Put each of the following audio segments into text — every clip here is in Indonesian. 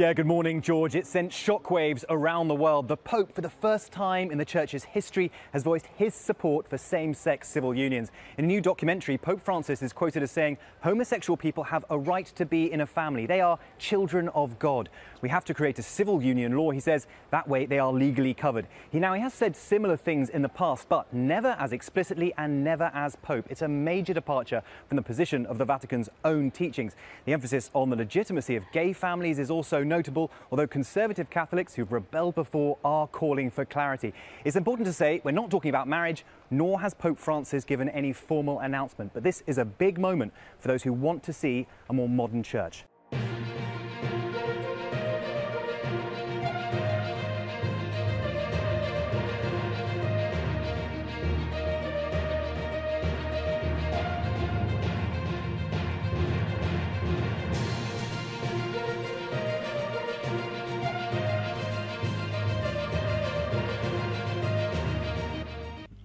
Yeah, good morning, George. It sent shockwaves around the world. The Pope, for the first time in the church's history, has voiced his support for same sex civil unions. In a new documentary, Pope Francis is quoted as saying, Homosexual people have a right to be in a family. They are children of God. We have to create a civil union law, he says. That way they are legally covered. He now he has said similar things in the past, but never as explicitly and never as Pope. It's a major departure from the position of the Vatican's own teachings. The emphasis on the legitimacy of gay families is also notable, although conservative Catholics who've rebelled before are calling for clarity. It's important to say we're not talking about marriage, nor has Pope Francis given any formal announcement. But this is a big moment for those who want to see a more modern church.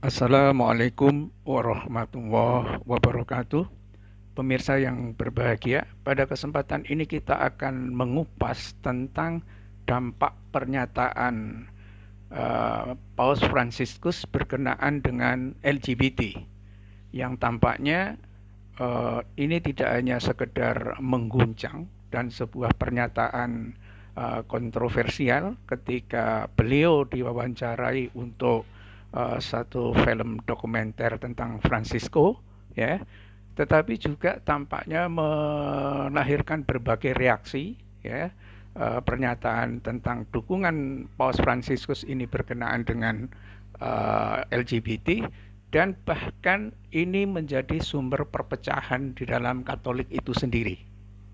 Assalamualaikum warahmatullahi wabarakatuh. Pemirsa yang berbahagia, pada kesempatan ini kita akan mengupas tentang dampak pernyataan uh, Paus Franciscus berkenaan dengan LGBT yang tampaknya uh, ini tidak hanya sekedar mengguncang dan sebuah pernyataan uh, kontroversial ketika beliau diwawancarai untuk Eh, satu film dokumenter tentang Francisco ya tetapi juga tampaknya melahirkan berbagai reaksi ya uh, pernyataan tentang dukungan Paus Franciscus ini berkenaan dengan uh, eh, LGBT dan bahkan ini menjadi sumber perpecahan di dalam Katolik itu sendiri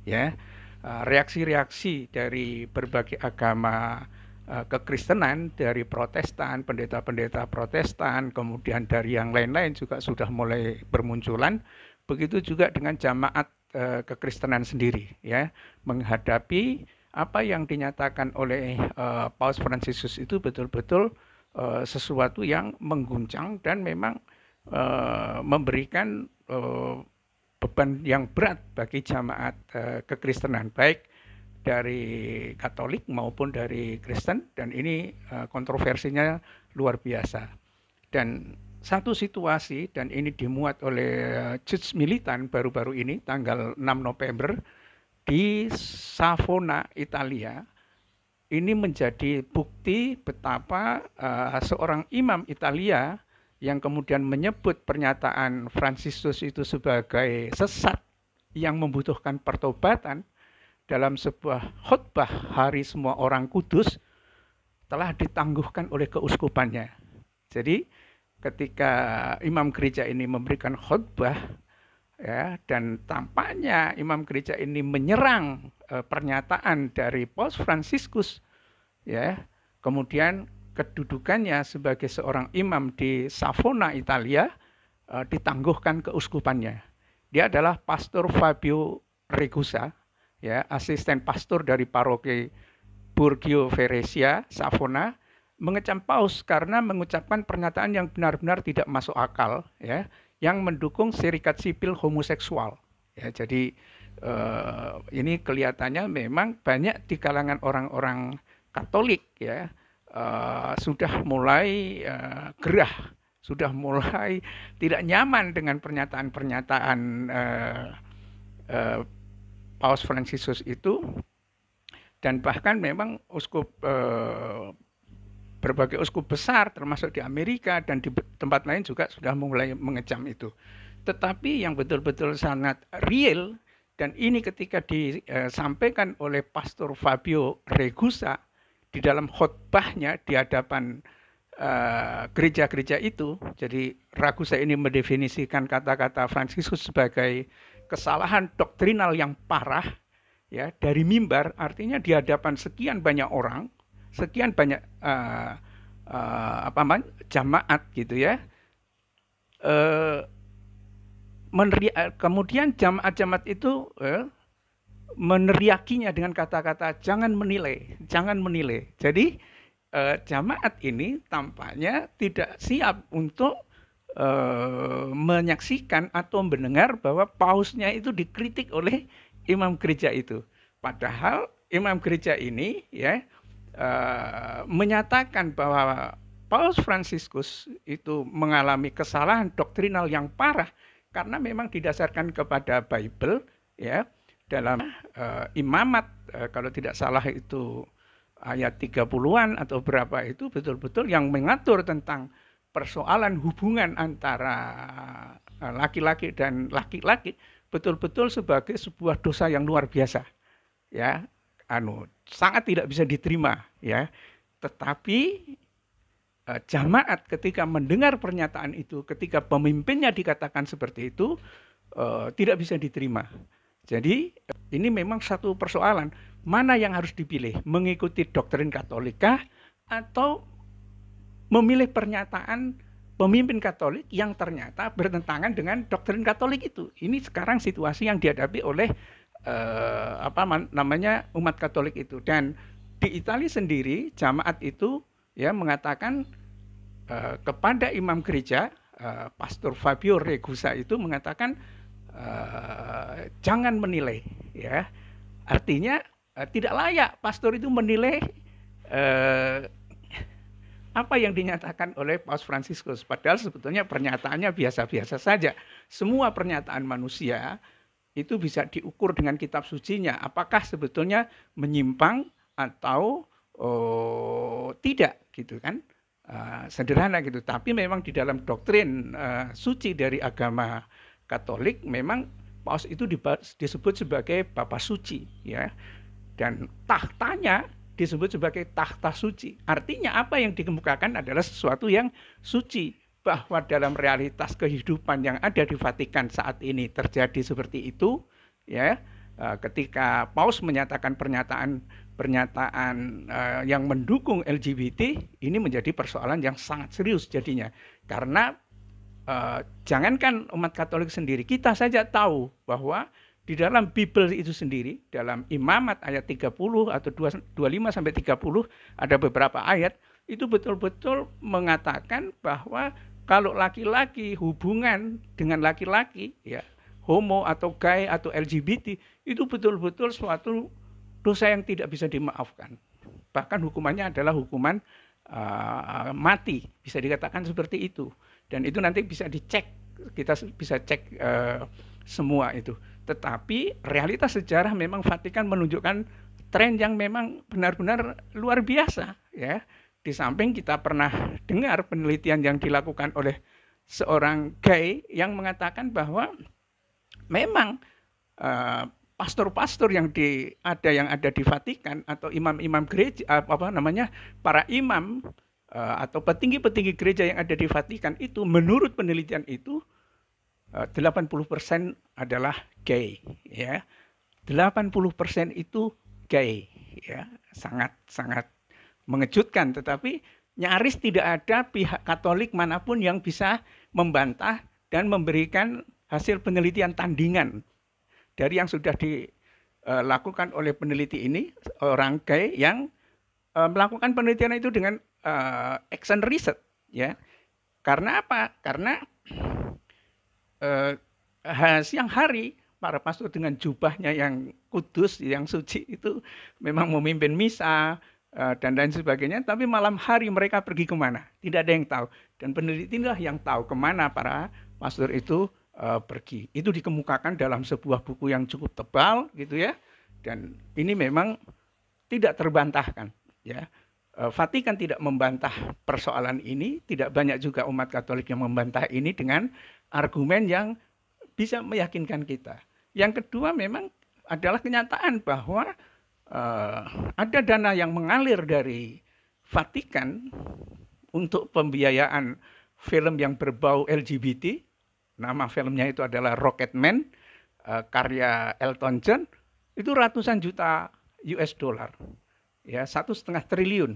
ya reaksi-reaksi dari berbagai agama Eh, kekristenan dari Protestan, pendeta-pendeta Protestan, kemudian dari yang lain-lain juga sudah mulai bermunculan. Begitu juga dengan jamaat eh, kekristenan sendiri, ya, menghadapi apa yang dinyatakan oleh eh, Paus Fransiskus itu betul-betul sesuatu yang mengguncang dan memang memberikan beban yang berat bagi jamaat kekristenan, baik dari Katolik maupun dari Kristen dan ini eh, kontroversinya luar biasa. Dan satu situasi dan ini dimuat oleh Church eh, Militan baru-baru ini tanggal 6 November di Savona, Italia. Ini menjadi bukti betapa uh, seorang imam Italia yang kemudian menyebut pernyataan Fransiskus itu sebagai sesat yang membutuhkan pertobatan dalam sebuah khutbah hari semua orang kudus telah ditangguhkan oleh keuskupannya. Jadi ketika imam gereja ini memberikan khutbah ya dan tampaknya imam gereja ini menyerang e, pernyataan dari Paus Franciscus ya. Kemudian kedudukannya sebagai seorang imam di Savona Italia e, ditangguhkan keuskupannya. Dia adalah Pastor Fabio Regusa ya asisten pastor dari paroki Burgio Veresia Savona mengecam paus karena mengucapkan pernyataan yang benar-benar tidak masuk akal ya yang mendukung serikat sipil homoseksual ya jadi eh, ini kelihatannya memang banyak di kalangan orang-orang Katolik ya eh, sudah mulai eh, gerah sudah mulai tidak nyaman dengan pernyataan-pernyataan eh, eh, Paus Francisus itu dan bahkan memang uskup eh, berbagai uskup besar termasuk di Amerika dan di tempat lain juga sudah mulai mengecam itu. Tetapi yang betul-betul sangat real dan ini ketika disampaikan eh, oleh Pastor Fabio Regusa di dalam khotbahnya di hadapan eh, gereja-gereja itu, jadi Ragusa ini mendefinisikan kata-kata Fransiskus sebagai kesalahan doktrinal yang parah ya dari mimbar artinya di hadapan sekian banyak orang, sekian banyak uh, uh, apa namanya jamaat gitu ya. Uh, kemudian jamaat-jamaat itu uh, meneriakinya dengan kata-kata jangan menilai, jangan menilai. Jadi uh, jamaat ini tampaknya tidak siap untuk e, menyaksikan atau mendengar bahwa pausnya itu dikritik oleh imam gereja itu. Padahal imam gereja ini ya e, menyatakan bahwa Paus Fransiskus itu mengalami kesalahan doktrinal yang parah karena memang didasarkan kepada Bible ya dalam uh, imamat uh, kalau tidak salah itu ayat 30-an atau berapa itu betul-betul yang mengatur tentang persoalan hubungan antara e, laki-laki dan laki-laki betul-betul sebagai sebuah dosa yang luar biasa ya anu sangat tidak bisa diterima ya tetapi e, jamaat ketika mendengar pernyataan itu ketika pemimpinnya dikatakan seperti itu e, tidak bisa diterima jadi ini memang satu persoalan mana yang harus dipilih mengikuti doktrin katolikah atau memilih pernyataan pemimpin Katolik yang ternyata bertentangan dengan doktrin Katolik itu. Ini sekarang situasi yang dihadapi oleh eh, apa man, namanya umat Katolik itu dan di Italia sendiri jamaat itu ya mengatakan eh, kepada imam gereja eh, Pastor Fabio Regusa itu mengatakan eh, jangan menilai ya artinya eh, tidak layak pastor itu menilai eh, apa yang dinyatakan oleh Paus Fransiskus. Padahal sebetulnya pernyataannya biasa-biasa saja. Semua pernyataan manusia itu bisa diukur dengan kitab sucinya. Apakah sebetulnya menyimpang atau oh, tidak gitu kan. Uh, sederhana gitu. Tapi memang di dalam doktrin uh, suci dari agama Katolik memang paus itu disebut sebagai Bapak Suci ya. Dan tahtanya disebut sebagai tahta suci. Artinya apa yang dikemukakan adalah sesuatu yang suci bahwa dalam realitas kehidupan yang ada di Vatikan saat ini terjadi seperti itu ya e, ketika Paus menyatakan pernyataan pernyataan e, yang mendukung LGBT ini menjadi persoalan yang sangat serius jadinya karena uh, jangankan umat Katolik sendiri kita saja tahu bahwa di dalam Bible itu sendiri, dalam Imamat ayat 30 atau 25 sampai 30 ada beberapa ayat itu betul-betul mengatakan bahwa kalau laki-laki hubungan dengan laki-laki ya homo atau gay atau LGBT itu betul-betul suatu dosa yang tidak bisa dimaafkan. Bahkan hukumannya adalah hukuman uh, mati, bisa dikatakan seperti itu. Dan itu nanti bisa dicek, kita bisa cek uh, semua itu. Tetapi realitas sejarah memang Vatikan menunjukkan tren yang memang benar-benar luar biasa ya. Di samping kita pernah dengar penelitian yang dilakukan oleh seorang gay yang mengatakan bahwa memang pastor eh, pastor-pastor yang di ada yang ada di Vatikan atau imam-imam gereja eh, apa namanya para imam uh, atau petinggi-petinggi gereja yang ada di Vatikan itu menurut penelitian itu uh, 80% adalah gay ya 80% itu gay ya sangat sangat mengejutkan tetapi nyaris tidak ada pihak Katolik manapun yang bisa membantah dan memberikan hasil penelitian tandingan dari yang sudah dilakukan e, oleh peneliti ini orang gay yang e, melakukan penelitian itu dengan uh, action research ya karena apa karena uh, siang hari para pastor dengan jubahnya yang kudus, yang suci itu memang memimpin misa eh, dan lain sebagainya. Tapi malam hari mereka pergi kemana? Tidak ada yang tahu. Dan penelitilah yang tahu kemana para pastor itu eh, pergi. Itu dikemukakan dalam sebuah buku yang cukup tebal gitu ya. Dan ini memang tidak terbantahkan ya. Vatikan eh, tidak membantah persoalan ini, tidak banyak juga umat Katolik yang membantah ini dengan argumen yang bisa meyakinkan kita. Yang kedua memang adalah kenyataan bahwa uh, ada dana yang mengalir dari Vatikan untuk pembiayaan film yang berbau LGBT. Nama filmnya itu adalah Rocketman uh, karya Elton John. Itu ratusan juta US dollar, ya satu setengah triliun.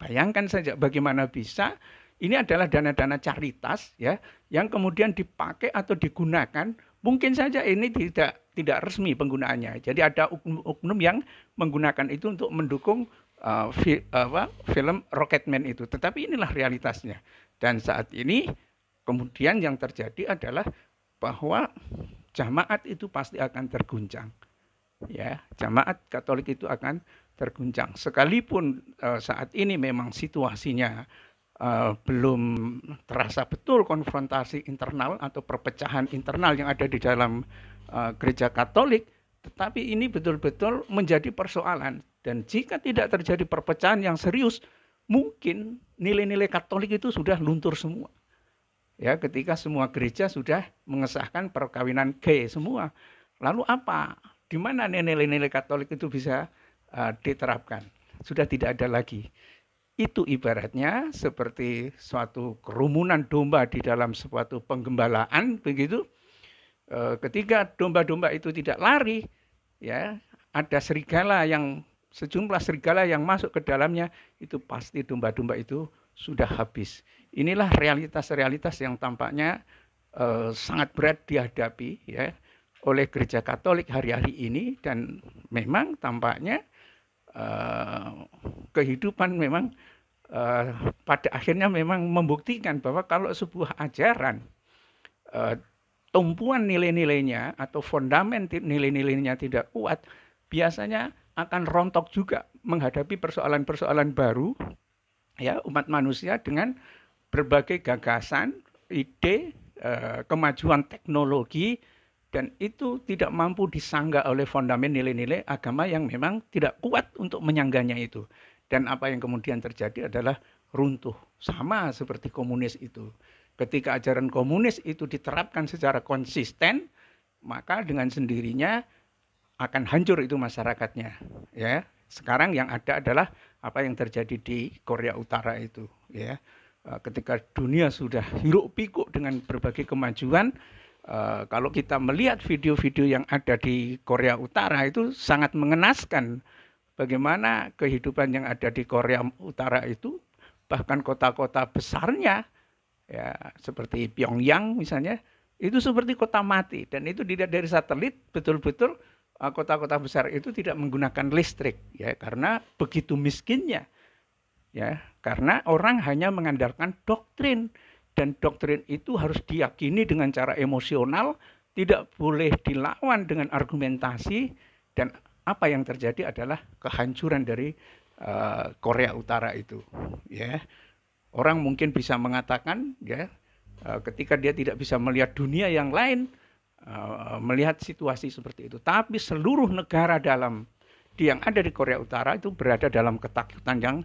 Bayangkan saja bagaimana bisa ini adalah dana-dana caritas ya yang kemudian dipakai atau digunakan Mungkin saja ini tidak tidak resmi penggunaannya. Jadi ada oknum-oknum yang menggunakan itu untuk mendukung uh, fi, apa, film Rocketman itu. Tetapi inilah realitasnya. Dan saat ini kemudian yang terjadi adalah bahwa jamaat itu pasti akan terguncang. Ya, jamaat Katolik itu akan terguncang. Sekalipun uh, saat ini memang situasinya Eh, belum terasa betul konfrontasi internal atau perpecahan internal yang ada di dalam uh, gereja Katolik, tetapi ini betul-betul menjadi persoalan. Dan jika tidak terjadi perpecahan yang serius, mungkin nilai-nilai Katolik itu sudah luntur semua. Ya, ketika semua gereja sudah mengesahkan perkawinan gay semua. Lalu apa? Di mana nilai-nilai Katolik itu bisa uh, diterapkan? Sudah tidak ada lagi. Itu ibaratnya seperti suatu kerumunan domba di dalam suatu penggembalaan begitu. E, ketika domba-domba itu tidak lari, ya ada serigala yang sejumlah serigala yang masuk ke dalamnya itu pasti domba-domba itu sudah habis. Inilah realitas-realitas yang tampaknya e, sangat berat dihadapi ya oleh gereja Katolik hari-hari ini dan memang tampaknya Eh, kehidupan memang uh, pada akhirnya memang membuktikan bahwa kalau sebuah ajaran uh, tumpuan nilai-nilainya atau fondamen nilai-nilainya tidak kuat, biasanya akan rontok juga menghadapi persoalan-persoalan baru ya umat manusia dengan berbagai gagasan, ide, kemajuan teknologi dan itu tidak mampu disanggah oleh fondamen nilai-nilai agama yang memang tidak kuat untuk menyanggahnya itu. Dan apa yang kemudian terjadi adalah runtuh. Sama seperti komunis itu. Ketika ajaran komunis itu diterapkan secara konsisten, maka dengan sendirinya akan hancur itu masyarakatnya. Ya, sekarang yang ada adalah apa yang terjadi di Korea Utara itu. Ya, eh, ketika dunia sudah hiruk pikuk dengan berbagai kemajuan, Eh, kalau kita melihat video-video yang ada di Korea Utara itu sangat mengenaskan bagaimana kehidupan yang ada di Korea Utara itu bahkan kota-kota besarnya ya seperti Pyongyang misalnya itu seperti kota mati dan itu tidak dari satelit betul-betul eh, kota-kota besar itu tidak menggunakan listrik ya karena begitu miskinnya ya karena orang hanya mengandalkan doktrin dan doktrin itu harus diyakini dengan cara emosional, tidak boleh dilawan dengan argumentasi dan apa yang terjadi adalah kehancuran dari uh, Korea Utara itu, ya. Yeah. Orang mungkin bisa mengatakan ya yeah, uh, ketika dia tidak bisa melihat dunia yang lain uh, melihat situasi seperti itu, tapi seluruh negara dalam yang ada di Korea Utara itu berada dalam ketakutan yang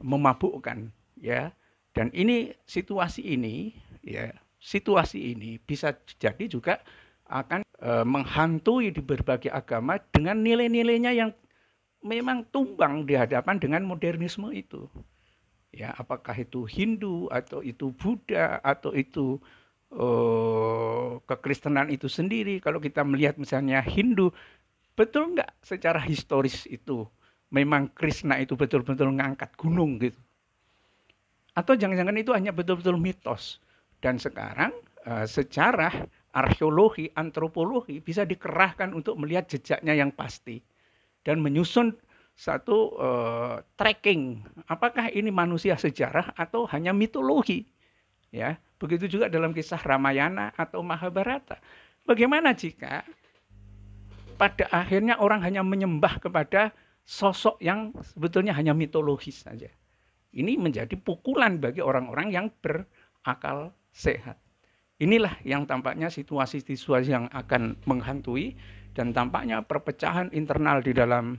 memabukkan, ya. Yeah dan ini situasi ini ya, situasi ini bisa jadi juga akan e, menghantui di berbagai agama dengan nilai-nilainya yang memang tumbang di hadapan dengan modernisme itu. Ya, apakah itu Hindu atau itu Buddha atau itu oh, kekristenan itu sendiri. Kalau kita melihat misalnya Hindu, betul nggak secara historis itu memang Krishna itu betul-betul ngangkat gunung gitu. Atau jangan-jangan itu hanya betul-betul mitos. Dan sekarang e, sejarah, arkeologi, antropologi bisa dikerahkan untuk melihat jejaknya yang pasti. Dan menyusun satu e, tracking apakah ini manusia sejarah atau hanya mitologi ya begitu juga dalam kisah Ramayana atau Mahabharata bagaimana jika pada akhirnya orang hanya menyembah kepada sosok yang sebetulnya hanya mitologis saja ini menjadi pukulan bagi orang-orang yang berakal sehat. Inilah yang tampaknya situasi-situasi yang akan menghantui dan tampaknya perpecahan internal di dalam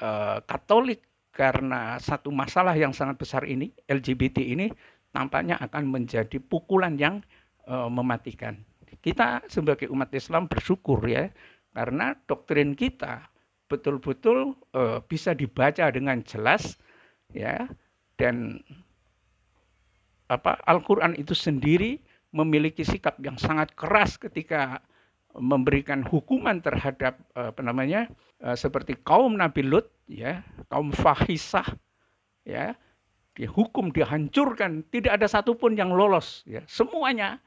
uh, Katolik karena satu masalah yang sangat besar ini LGBT ini tampaknya akan menjadi pukulan yang uh, mematikan. Kita sebagai umat Islam bersyukur ya karena doktrin kita betul-betul uh, bisa dibaca dengan jelas ya dan apa Al-Qur'an itu sendiri memiliki sikap yang sangat keras ketika memberikan hukuman terhadap eh, apa namanya eh, seperti kaum Nabi Lut ya, kaum fahisah ya, dihukum, dihancurkan, tidak ada satupun yang lolos ya. Semuanya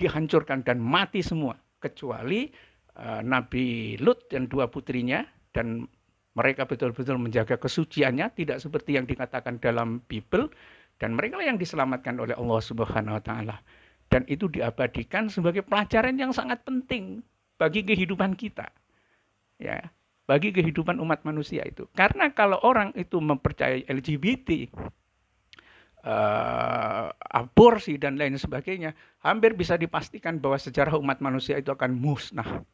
dihancurkan dan mati semua kecuali uh, Nabi Lut dan dua putrinya dan mereka betul-betul menjaga kesuciannya tidak seperti yang dikatakan dalam Bible dan mereka yang diselamatkan oleh Allah Subhanahu wa taala. Dan itu diabadikan sebagai pelajaran yang sangat penting bagi kehidupan kita. Ya, bagi kehidupan umat manusia itu. Karena kalau orang itu mempercayai LGBT, uh, eh, aborsi dan lain sebagainya, hampir bisa dipastikan bahwa sejarah umat manusia itu akan musnah.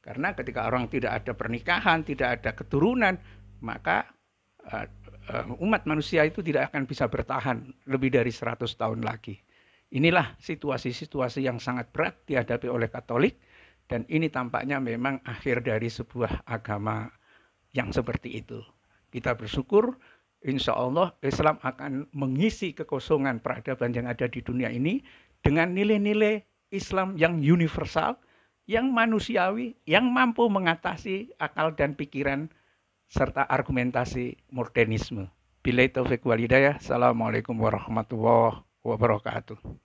Karena ketika orang tidak ada pernikahan, tidak ada keturunan, maka eh, eh, umat manusia itu tidak akan bisa bertahan lebih dari 100 tahun lagi. Inilah situasi-situasi yang sangat berat dihadapi oleh Katolik dan ini tampaknya memang akhir dari sebuah agama yang seperti itu. Kita bersyukur insya Allah Islam akan mengisi kekosongan peradaban yang ada di dunia ini dengan nilai-nilai Islam yang universal, yang manusiawi, yang mampu mengatasi akal dan pikiran serta argumentasi modernisme. Bila itu ya. Assalamualaikum warahmatullahi wabarakatuh.